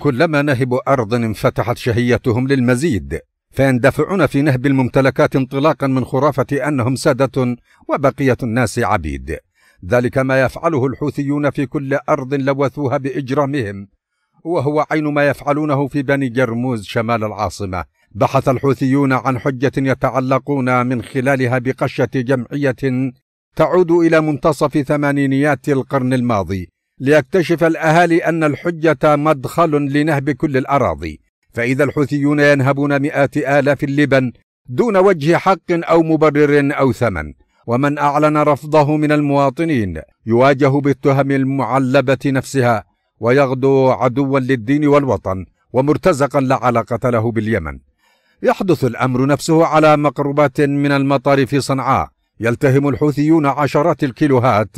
كلما نهبوا أرض انفتحت شهيتهم للمزيد فيندفعون في نهب الممتلكات انطلاقا من خرافة أنهم سادة وبقية الناس عبيد ذلك ما يفعله الحوثيون في كل أرض لوثوها بإجرامهم وهو عين ما يفعلونه في بني جرموز شمال العاصمة بحث الحوثيون عن حجة يتعلقون من خلالها بقشة جمعية تعود إلى منتصف ثمانينيات القرن الماضي ليكتشف الأهالي أن الحجة مدخل لنهب كل الأراضي فإذا الحوثيون ينهبون مئات آلاف اللبن دون وجه حق أو مبرر أو ثمن ومن أعلن رفضه من المواطنين يواجه بالتهم المعلبة نفسها ويغدو عدوا للدين والوطن ومرتزقا لا علاقة له باليمن يحدث الأمر نفسه على مقربات من المطار في صنعاء يلتهم الحوثيون عشرات الكيلوهات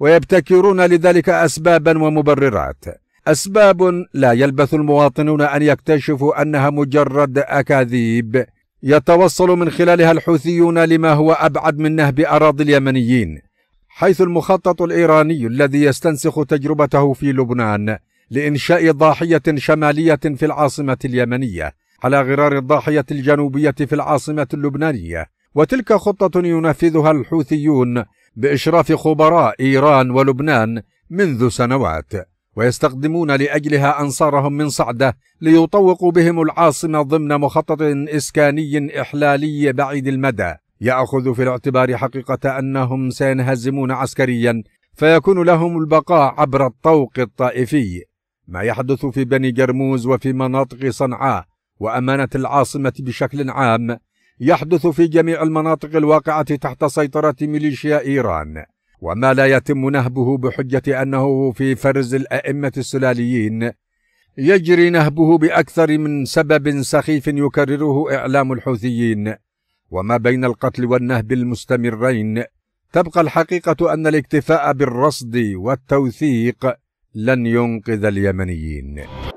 ويبتكرون لذلك أسبابا ومبررات أسباب لا يلبث المواطنون أن يكتشفوا أنها مجرد أكاذيب يتوصل من خلالها الحوثيون لما هو أبعد من نهب أراضي اليمنيين حيث المخطط الإيراني الذي يستنسخ تجربته في لبنان لإنشاء ضاحية شمالية في العاصمة اليمنية على غرار الضاحية الجنوبية في العاصمة اللبنانية وتلك خطة ينفذها الحوثيون بإشراف خبراء إيران ولبنان منذ سنوات ويستخدمون لأجلها أنصارهم من صعدة ليطوقوا بهم العاصمة ضمن مخطط إسكاني إحلالي بعيد المدى يأخذ في الاعتبار حقيقة أنهم سينهزمون عسكريا فيكون لهم البقاء عبر الطوق الطائفي ما يحدث في بني جرموز وفي مناطق صنعاء وأمانة العاصمة بشكل عام يحدث في جميع المناطق الواقعة تحت سيطرة ميليشيا إيران وما لا يتم نهبه بحجة أنه في فرز الأئمة السلاليين يجري نهبه بأكثر من سبب سخيف يكرره إعلام الحوثيين وما بين القتل والنهب المستمرين تبقى الحقيقة أن الاكتفاء بالرصد والتوثيق لن ينقذ اليمنيين